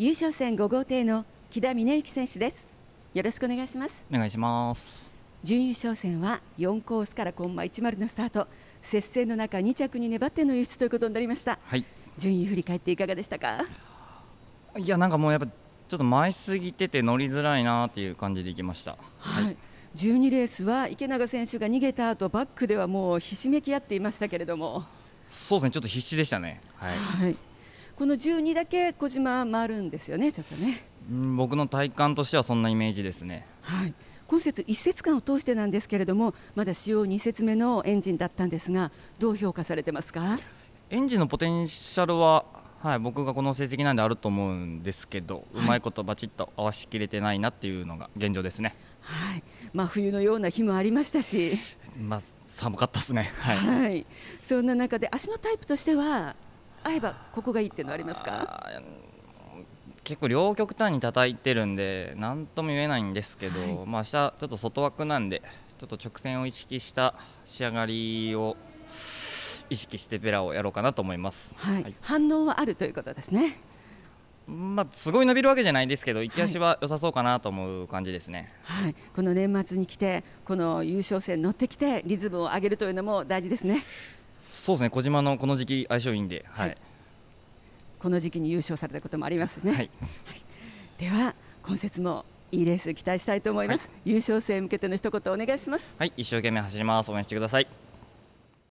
優勝戦5号艇の木田峰幸選手ですよろしくお願いしますお願いします準優勝戦は4コースからコンマ1丸のスタート接戦の中2着に粘っての輸出ということになりました、はい、順位振り返っていかがでしたかいやなんかもうやっぱちょっと前すぎてて乗りづらいなっていう感じで行きました、はい、はい、12レースは池永選手が逃げた後バックではもうひしめき合っていましたけれどもそうですねちょっと必死でしたねはい、はいこの12だけ小島回るんですよねちょっとね、僕の体感としてはそんなイメージですねはい今節1節間を通してなんですけれどもまだ使用2節目のエンジンだったんですがどう評価されてますかエンジンのポテンシャルははい、僕がこの成績なんであると思うんですけど、はい、うまいことばちっと合わしきれてないなっていうのが現状ですね。はい、まあ、冬のような日もありましたし、まあ、寒かったですね。はい、はい、そんな中で足のタイプとしては合えばここがいいっていうのありますか結構両極端に叩いてるんで何とも言えないんですけど、はい、まあ明日ちょっと外枠なんでちょっと直線を意識した仕上がりを意識してベラをやろうかなと思います、はい、はい、反応はあるということですねまあ、すごい伸びるわけじゃないですけど、行き足は良さそうかなと思う感じですね、はい、この年末に来て、この優勝戦乗ってきて、リズムを上げるというのも大事ですね。そうですね小島のこの時期相性いいんで、はい、はい、この時期に優勝されたこともありますね、はい、では今節もいいレース期待したいと思います、優勝戦向けての一言お願いしますはい一生懸命走ります応援してください